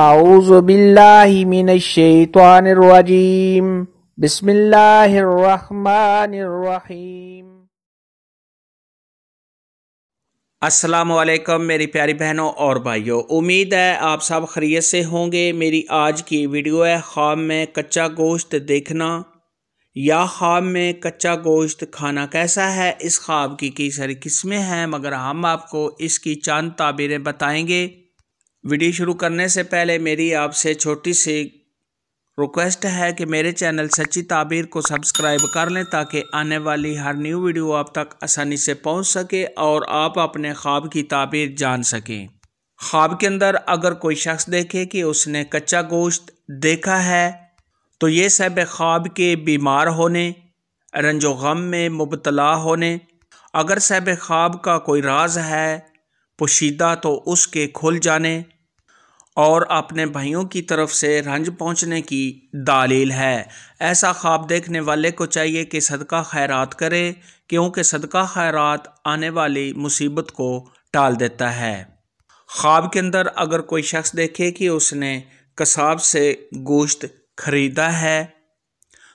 أعوذ بالله من الشيطان الرجيم بسم الله الرحمن الرحيم अस्सलाम वालेकुम मेरी प्यारी बहनों और भाइयों उम्मीद है आप सब खरीत से होंगे मेरी आज की वीडियो है ख्वाब में कच्चा गोश्त देखना या ख्वाब में कच्चा गोश्त खाना कैसा है इस ख्वाब की कई सारी किस्में हैं मगर हम आपको इसकी चंद ताबीरें बताएंगे वीडियो शुरू करने से पहले मेरी आपसे छोटी सी रिक्वेस्ट है कि मेरे चैनल सच्ची ताबीर को सब्सक्राइब कर लें ताकि आने वाली हर न्यू वीडियो आप तक आसानी से पहुंच सके और आप अपने ख्वाब की ताबीर जान सकें ख्वाब के अंदर अगर कोई शख्स देखे कि उसने कच्चा गोश्त देखा है तो ये सब ख्वाब के बीमार होने रंजो गम में मुबतला होने अगर सब ख्वाब का कोई राज है पोशीदा तो उसके खुल जाने और अपने भाइयों की तरफ से रंज पहुंचने की दालील है ऐसा ख्वाब देखने वाले को चाहिए कि सदका खैरात करे क्योंकि सदका खैरात आने वाली मुसीबत को टाल देता है ख्वाब के अंदर अगर कोई शख्स देखे कि उसने कसाब से गोश्त खरीदा है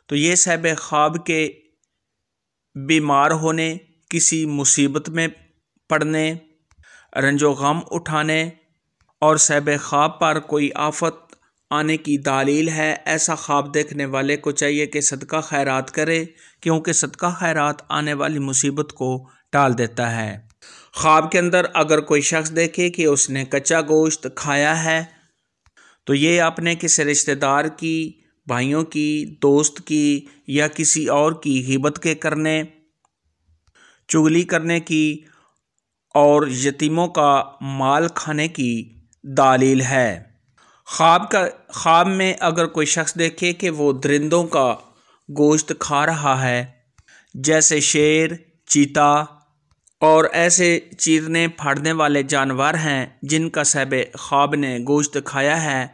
तो ये सब ख्वाब के बीमार होने किसी मुसीबत में पड़ने रंजो गम उठाने और सैब ख्वाब पर कोई आफत आने की दालील है ऐसा ख्वाब देखने वाले को चाहिए कि सदका खैरात करे क्योंकि सदका खैरात आने वाली मुसीबत को टाल देता है ख्वाब के अंदर अगर कोई शख्स देखे कि उसने कच्चा गोश्त खाया है तो ये अपने किसी रिश्तेदार की भाइयों की दोस्त की या किसी और की हिबत के करने चुगली करने की और यतीमों का माल खाने की दालील है ख्वाब का ख्वाब में अगर कोई शख्स देखे कि वो दरिंदों का गोश्त खा रहा है जैसे शेर चीता और ऐसे चीरने फाड़ने वाले जानवर हैं जिनका सैब ख्वाब ने गोश्त खाया है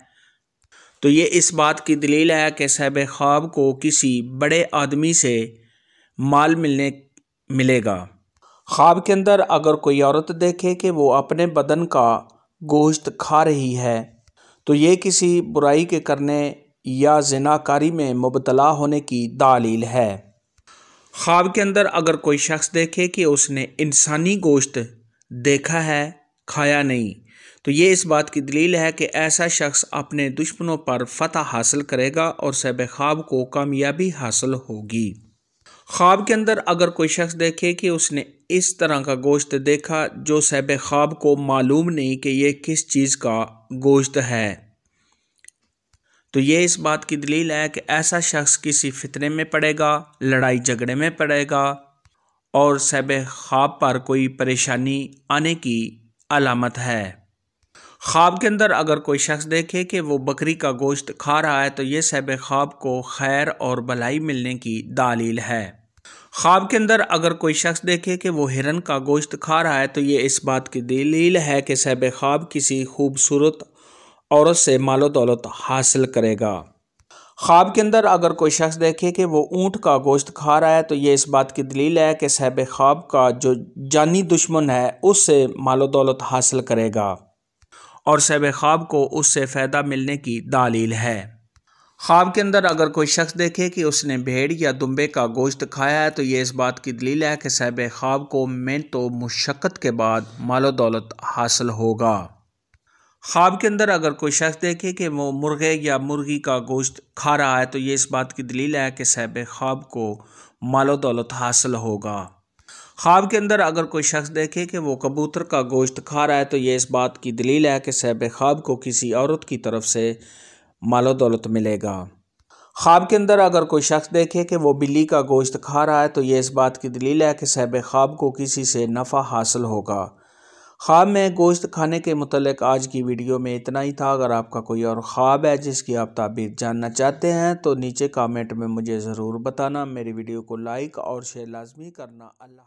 तो ये इस बात की दलील है कि सैब ख्वाब को किसी बड़े आदमी से माल मिलने मिलेगा ख्वाब के अंदर अगर कोई औरत देखे कि वो अपने बदन का गोश्त खा रही है तो ये किसी बुराई के करने या जनाकारी में मुबतला होने की दालील है ख्वाब के अंदर अगर कोई शख्स देखे कि उसने इंसानी गोश्त देखा है खाया नहीं तो ये इस बात की दलील है कि ऐसा शख्स अपने दुश्मनों पर फतह हासिल करेगा और सब ख्वाब को कामयाबी हासिल होगी ख्वाब के अंदर अगर कोई शख्स देखे कि उसने इस तरह का गोश्त देखा जो सैब ख्वाब को मालूम नहीं कि यह किस चीज़ का गोश्त है तो ये इस बात की दलील है कि ऐसा शख्स किसी फितने में पड़ेगा लड़ाई झगड़े में पड़ेगा और सैब ख्वाब पर कोई परेशानी आने की अलामत है ख्वाब के अंदर अगर कोई शख्स देखे कि वो बकरी का गोश्त खा रहा है तो ये सैब ख्वाब को खैर और भलाई मिलने की दलील है ख्वाब के अंदर अगर कोई शख्स देखे कि वो हिरन का गोश्त खा रहा है तो ये इस बात की दलील है कि सहब ख्वाब किसी खूबसूरत औरत से मालो दौलत हासिल करेगा ख्वाब के अंदर अगर कोई शख्स देखे कि वो ऊँट का गोश्त खा रहा है तो ये इस बात की दलील है कि सहब ख्वाब का जो जानी दुश्मन है उससे मालो दौलत हासिल करेगा और सहब ख्वाब को उससे फ़ायदा मिलने की दलील है ख्वाब के अंदर अगर कोई शख्स देखे कि उसने भेड़ या दुम्बे का गोश्त खाया है तो ये इस बात की दलील है कि साहब ख्वाब को मेहनत तो मुशक्क़त के बाद मालो दौलत हासिल होगा ख्वाब के अंदर अगर कोई शख्स देखे कि वो मुर्गे या मुर्गी का गोश्त खा रहा है तो ये इस बात की दलील है कि साहब ख्वाब को मालो दौलत हासिल होगा ख्वाब के अंदर अगर कोई शख्स देखे कि वो कबूतर का गोश्त खा रहा है तो ये इस बात की दलील है कि साहब ख्वाब को किसी औरत की तरफ से मालो दौलत मिलेगा ख्वाब के अंदर अगर कोई शख्स देखे कि वो बिल्ली का गोश्त खा रहा है तो ये इस बात की दलील है कि साहब ख्वाब को किसी से नफ़ा हासिल होगा ख्वाब में गोश्त खाने के मतलब आज की वीडियो में इतना ही था अगर आपका कोई और ख्वाब है जिसकी आप ताबीर जानना चाहते हैं तो नीचे कमेंट में मुझे ज़रूर बताना मेरी वीडियो को लाइक और शेयर लाजमी करना अल्लाह